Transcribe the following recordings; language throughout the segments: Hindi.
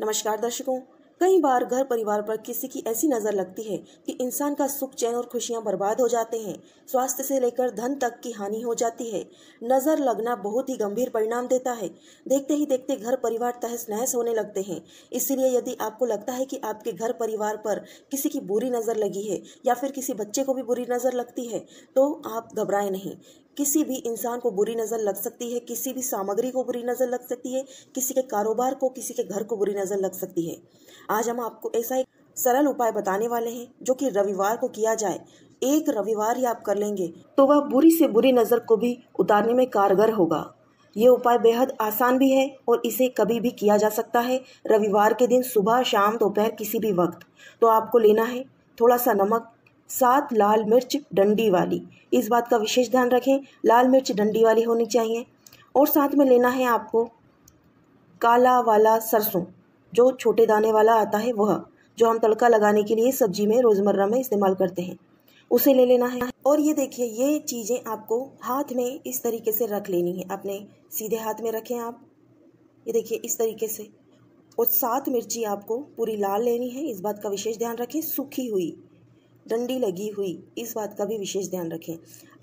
नमस्कार दर्शकों कई बार घर परिवार पर किसी की ऐसी नज़र लगती है कि इंसान का सुख चैन और खुशियां बर्बाद हो जाते हैं स्वास्थ्य से लेकर धन तक की हानि हो जाती है नज़र लगना बहुत ही गंभीर परिणाम देता है देखते ही देखते घर परिवार तहस नहस होने लगते हैं इसलिए यदि आपको लगता है कि आपके घर परिवार पर किसी की बुरी नज़र लगी है या फिर किसी बच्चे को भी बुरी नज़र लगती है तो आप घबराए नहीं किसी भी इंसान को बुरी नज़र लग सकती है किसी भी सामग्री को बुरी नज़र लग सकती है किसी के कारोबार को किसी के घर को बुरी नज़र लग सकती है आज हम आपको ऐसा एक सरल उपाय बताने वाले हैं जो कि रविवार को किया जाए एक रविवार ही आप कर लेंगे तो वह बुरी से बुरी नज़र को भी उतारने में कारगर होगा ये उपाय बेहद आसान भी है और इसे कभी भी किया जा सकता है रविवार के दिन सुबह शाम दोपहर किसी भी वक्त तो आपको लेना है थोड़ा सा नमक सात लाल मिर्च डंडी वाली इस बात का विशेष ध्यान रखें लाल मिर्च डंडी वाली होनी चाहिए और साथ में लेना है आपको काला वाला सरसों जो छोटे दाने वाला आता है वह जो हम तड़का लगाने के लिए सब्जी में रोज़मर्रा में इस्तेमाल करते हैं उसे ले लेना है और ये देखिए ये चीज़ें आपको हाथ में इस तरीके से रख लेनी है अपने सीधे हाथ में रखें आप ये देखिए इस तरीके से और सात मिर्ची आपको पूरी लाल लेनी है इस बात का विशेष ध्यान रखें सूखी हुई डंडी लगी हुई इस बात का भी विशेष ध्यान रखें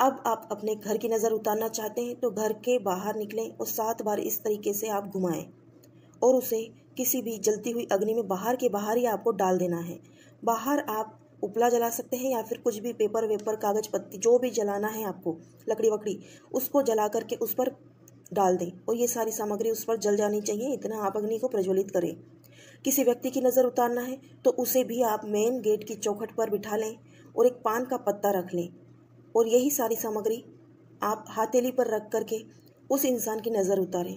अब आप अपने घर की नज़र उतारना चाहते हैं तो घर के बाहर निकलें और सात बार इस तरीके से आप घुमाएं और उसे किसी भी जलती हुई अग्नि में बाहर के बाहर ही आपको डाल देना है बाहर आप उपला जला सकते हैं या फिर कुछ भी पेपर वेपर कागज पत्ती जो भी जलाना है आपको लकड़ी वकड़ी उसको जला करके उस पर डाल दें और ये सारी सामग्री उस पर जल जानी चाहिए इतना आप अग्नि को प्रज्वलित करें किसी व्यक्ति की नज़र उतारना है तो उसे भी आप मेन गेट की चौखट पर बिठा लें और एक पान का पत्ता रख लें और यही सारी सामग्री आप हाथेली पर रख करके उस इंसान की नज़र उतारें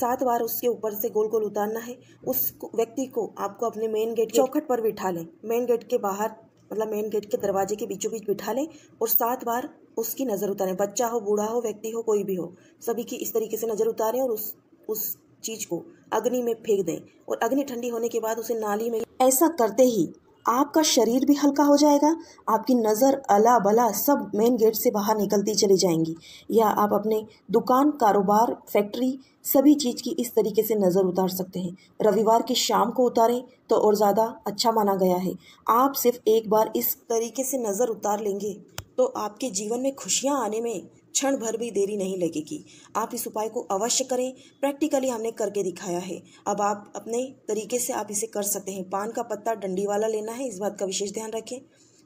सात बार उसके ऊपर से गोल गोल उतारना है उस व्यक्ति को आपको अपने मेन गेट चौखट पर बिठा लें मेन गेट के बाहर मतलब मेन गेट के दरवाजे के बीचों बीच बिठा लें और सात बार उसकी नज़र उतारें बच्चा हो बूढ़ा हो व्यक्ति हो कोई भी हो सभी की इस तरीके से नज़र उतारें और उस उस चीज को अग्नि में फेंक दें और अग्नि ठंडी होने के बाद उसे नाली में ऐसा करते ही आपका शरीर भी हल्का हो जाएगा आपकी नज़र अला बला सब मेन गेट से बाहर निकलती चली जाएंगी या आप अपने दुकान कारोबार फैक्ट्री सभी चीज़ की इस तरीके से नज़र उतार सकते हैं रविवार की शाम को उतारें तो और ज़्यादा अच्छा माना गया है आप सिर्फ एक बार इस तरीके से नज़र उतार लेंगे तो आपके जीवन में खुशियाँ आने में क्षण भर भी देरी नहीं लगेगी आप इस उपाय को अवश्य करें प्रैक्टिकली हमने करके दिखाया है अब आप अपने तरीके से आप इसे कर सकते हैं पान का पत्ता डंडी वाला लेना है इस बात का विशेष ध्यान रखें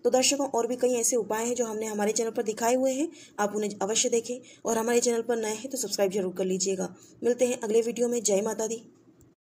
तो दर्शकों और भी कई ऐसे उपाय हैं जो हमने हमारे चैनल पर दिखाए हुए हैं आप उन्हें अवश्य देखें और हमारे चैनल पर नए हैं तो सब्सक्राइब जरूर कर लीजिएगा मिलते हैं अगले वीडियो में जय माता दी